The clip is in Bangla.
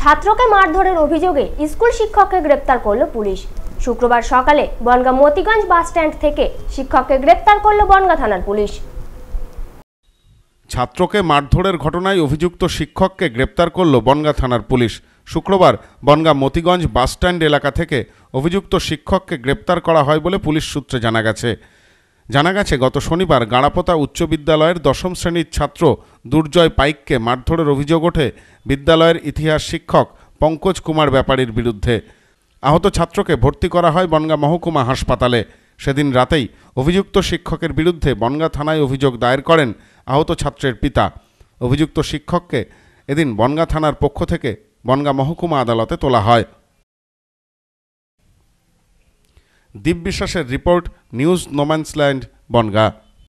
ছাত্রকে মারধরের অভিযোগে স্কুল শিক্ষককে গ্রেপ্তার করল পুলিশ শুক্রবার সকালে বনগা মতিগঞ্জ বাস স্ট্যান্ড থেকে শিক্ষককে গ্রেপ্তার করল বনগা থানার পুলিশ ছাত্রকে মারধরের ঘটনায় অভিযুক্ত শিক্ষককে গ্রেপ্তার করল বনগা থানার পুলিশ শুক্রবার বনগা মতিগঞ্জ বাসস্ট্যান্ড এলাকা থেকে অভিযুক্ত শিক্ষককে গ্রেপ্তার করা হয় বলে পুলিশ সূত্রে জানা গেছে জানা গেছে গত শনিবার গাড়াপোতা উচ্চ বিদ্যালয়ের দশম শ্রেণীর ছাত্র দুর্জয় পাইককে মারধরের অভিযোগ ওঠে বিদ্যালয়ের ইতিহাস শিক্ষক পঙ্কজ কুমার ব্যাপারীর বিরুদ্ধে আহত ছাত্রকে ভর্তি করা হয় বনগা মহকুমা হাসপাতালে সেদিন রাতেই অভিযুক্ত শিক্ষকের বিরুদ্ধে বনগা থানায় অভিযোগ দায়ের করেন আহত ছাত্রের পিতা অভিযুক্ত শিক্ষককে এদিন বনগা থানার পক্ষ থেকে বনগা মহকুমা আদালতে তোলা হয় দীপ বিশ্বাসের রিপোর্ট নিউজ নোম্যান্সল্যান্ড বনগা